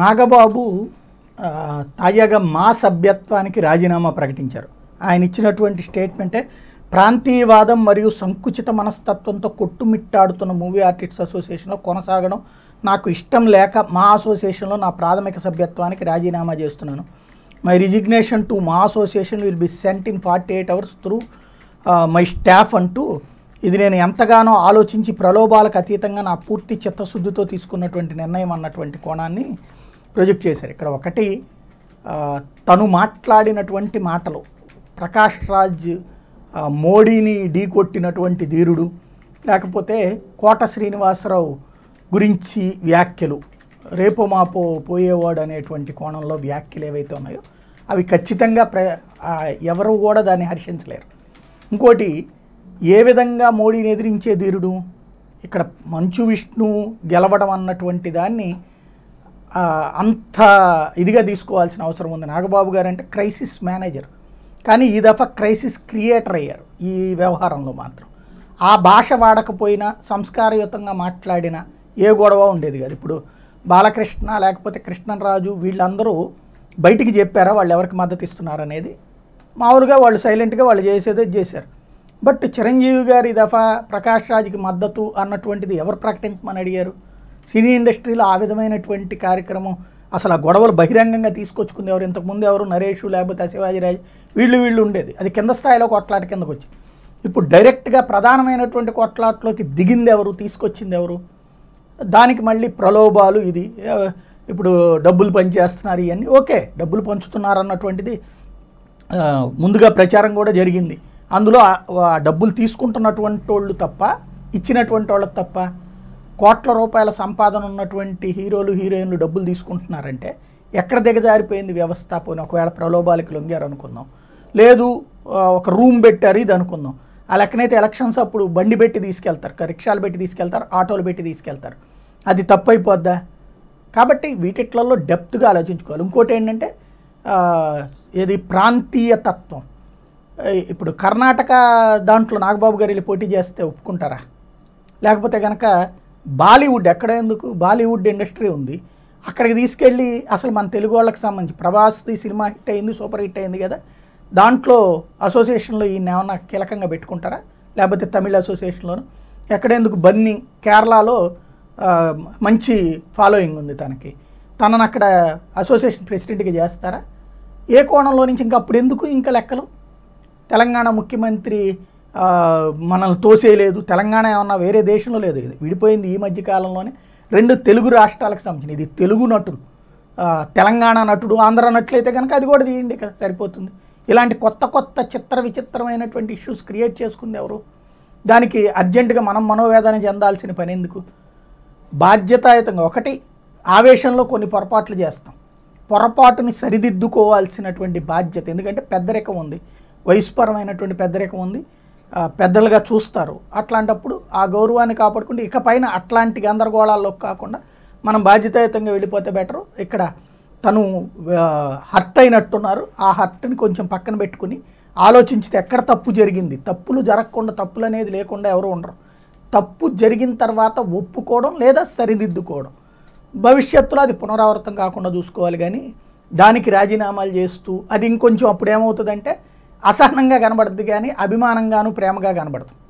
నాగబాబు తాజాగా మా సభ్యత్వానికి రాజీనామా ప్రకటించారు ఆయన ఇచ్చినటువంటి స్టేట్మెంటే ప్రాంతీయవాదం మరియు సంకుచిత మనస్తత్వంతో కొట్టుమిట్టాడుతున్న మూవీ ఆర్టిస్ట్స్ అసోసియేషన్లో కొనసాగడం నాకు ఇష్టం లేక మా అసోసియేషన్లో నా ప్రాథమిక సభ్యత్వానికి రాజీనామా చేస్తున్నాను my resignation to MAA association will be sent in forty eight hours through my staff అంటూ ఇది నేను ఎంతగానో ఆలోచించి ప్రలోభాలకు అతీతంగా నా పూర్తి చిత్తశుద్ధితో తీసుకున్నటువంటి నిర్ణయం అన్నటువంటి కోణాన్ని ప్రొజెక్ట్ చేశారు ఇక్కడ ఒకటి తను మాట్లాడినటువంటి మాటలు ప్రకాష్ రాజ్ మోడీని ఢీకొట్టినటువంటి ధీరుడు లేకపోతే కోట శ్రీనివాసరావు గురించి వ్యాఖ్యలు రేపో మాపో పోయేవాడు అనేటువంటి కోణంలో వ్యాఖ్యలు ఏవైతే ఉన్నాయో అవి ఖచ్చితంగా ప్ర ఎవరు కూడా దాన్ని హర్షించలేరు ఇంకోటి ఏ విధంగా మోడీని ఎదిరించే ధీరుడు ఇక్కడ మంచు విష్ణు గెలవడం అన్నటువంటి దాన్ని అంత ఇదిగా తీసుకోవాల్సిన అవసరం ఉంది నాగబాబు గారు అంటే క్రైసిస్ మేనేజర్ కానీ ఈ దఫా క్రైసిస్ క్రియేటర్ అయ్యారు ఈ వ్యవహారంలో మాత్రం ఆ భాష వాడకపోయినా సంస్కారయుతంగా మాట్లాడిన ఏ గొడవ ఉండేది కాదు ఇప్పుడు బాలకృష్ణ లేకపోతే కృష్ణరాజు వీళ్ళందరూ బయటికి చెప్పారా వాళ్ళు ఎవరికి మద్దతు ఇస్తున్నారనేది మామూలుగా వాళ్ళు సైలెంట్గా వాళ్ళు చేసేదే చేశారు బట్ చిరంజీవి గారి దఫా ప్రకాష్ రాజ్కి మద్దతు అన్నటువంటిది ఎవరు ప్రకటించమని అడిగారు సినీ ఇండస్ట్రీలో ఆ విధమైనటువంటి కార్యక్రమం అసలు ఆ గొడవలు బహిరంగంగా తీసుకొచ్చుకుంది ఎవరు ఇంతకుముందు ఎవరు నరేష్ లేకపోతే శివాజీరాజ్ వీళ్ళు వీళ్ళు ఉండేది అది కింద స్థాయిలో కొట్లాట కిందకు వచ్చి ఇప్పుడు డైరెక్ట్గా ప్రధానమైనటువంటి కొట్లాట్లోకి దిగింది ఎవరు తీసుకొచ్చింది ఎవరు దానికి మళ్ళీ ప్రలోభాలు ఇది ఇప్పుడు డబ్బులు పంచేస్తున్నారు ఇవన్నీ ఓకే డబ్బులు పంచుతున్నారు అన్నటువంటిది ముందుగా ప్రచారం కూడా జరిగింది అందులో డబ్బులు తీసుకుంటున్నటువంటి వాళ్ళు తప్ప ఇచ్చినటువంటి వాళ్ళకి తప్ప కోట్ల రూపాయల సంపాదన ఉన్నటువంటి హీరోలు హీరోయిన్లు డబ్బులు తీసుకుంటున్నారంటే ఎక్కడ దిగజారిపోయింది వ్యవస్థ ఒకవేళ ప్రలోభాలకి లొంగారు అనుకుందాం లేదు ఒక రూమ్ పెట్టారు ఇది అనుకుందాం ఆ లెక్కనైతే ఎలక్షన్స్ అప్పుడు బండి పెట్టి తీసుకెళ్తారు రిక్షాలు పెట్టి తీసుకెళ్తారు ఆటోలు పెట్టి తీసుకెళ్తారు అది తప్పైపోద్దా కాబట్టి వీటిట్లలో డెప్త్గా ఆలోచించుకోవాలి ఇంకోటి ఏంటంటే ఇది ప్రాంతీయ తత్వం ఇప్పుడు కర్ణాటక దాంట్లో నాగబాబు గారు వెళ్ళి పోటీ చేస్తే ఒప్పుకుంటారా లేకపోతే కనుక బాలీవుడ్ ఎక్కడ ఎందుకు బాలీవుడ్ ఇండస్ట్రీ ఉంది అక్కడికి తీసుకెళ్ళి అసలు మన తెలుగు వాళ్ళకి సంబంధించి ప్రభాస్ది సినిమా హిట్ అయింది సూపర్ హిట్ అయింది కదా దాంట్లో అసోసియేషన్లో ఈయన ఏమన్నా కీలకంగా పెట్టుకుంటారా లేకపోతే తమిళ అసోసియేషన్లోను ఎక్కడెందుకు బన్నీ కేరళలో మంచి ఫాలోయింగ్ ఉంది తనకి తనను అక్కడ అసోసియేషన్ ప్రెసిడెంట్గా చేస్తారా ఏ కోణంలో నుంచి ఇంకా అప్పుడు ఎందుకు ఇంకా లెక్కలు తెలంగాణ ముఖ్యమంత్రి మనల్ని తోసేయలేదు తెలంగాణ ఏమన్నా వేరే దేశంలో లేదు ఇది విడిపోయింది ఈ మధ్య కాలంలోనే రెండు తెలుగు రాష్ట్రాలకు సంబంధించిన ఇది తెలుగు నటుడు తెలంగాణ నటుడు ఆంధ్ర నటులైతే కనుక అది కూడా తీయండి ఇక్కడ సరిపోతుంది ఇలాంటి కొత్త కొత్త చిత్ర విచిత్రమైనటువంటి ఇష్యూస్ క్రియేట్ చేసుకుంది ఎవరు దానికి అర్జెంటుగా మనం మనోవేదన చెందాల్సిన పని ఎందుకు బాధ్యతాయుతంగా ఒకటి ఆవేశంలో కొన్ని పొరపాట్లు చేస్తాం పొరపాటుని సరిదిద్దుకోవాల్సినటువంటి బాధ్యత ఎందుకంటే పెద్దరికం ఉంది వయసుపరమైనటువంటి పెద్దరికం ఉంది పెద్దలుగా చూస్తారు అట్లాంటప్పుడు ఆ గౌరవాన్ని కాపాడుకుంటే ఇకపైన అట్లాంటి గందరగోళాల్లో కాకుండా మనం బాధ్యతాయుతంగా వెళ్ళిపోతే బెటరు ఇక్కడ తను హర్ట్ అయినట్టున్నారు ఆ హర్ట్ని కొంచెం పక్కన పెట్టుకుని ఆలోచించితే ఎక్కడ తప్పు జరిగింది తప్పులు జరగకుండా తప్పులు అనేది లేకుండా ఎవరు ఉండరు తప్పు జరిగిన తర్వాత ఒప్పుకోవడం లేదా సరిదిద్దుకోవడం భవిష్యత్తులో అది పునరావృతం కాకుండా చూసుకోవాలి కానీ దానికి రాజీనామాలు చేస్తూ అది ఇంకొంచెం అప్పుడు ఏమవుతుందంటే అసహనంగా కనబడుద్ది కానీ అభిమానంగాను ప్రేమగా కనబడుతుంది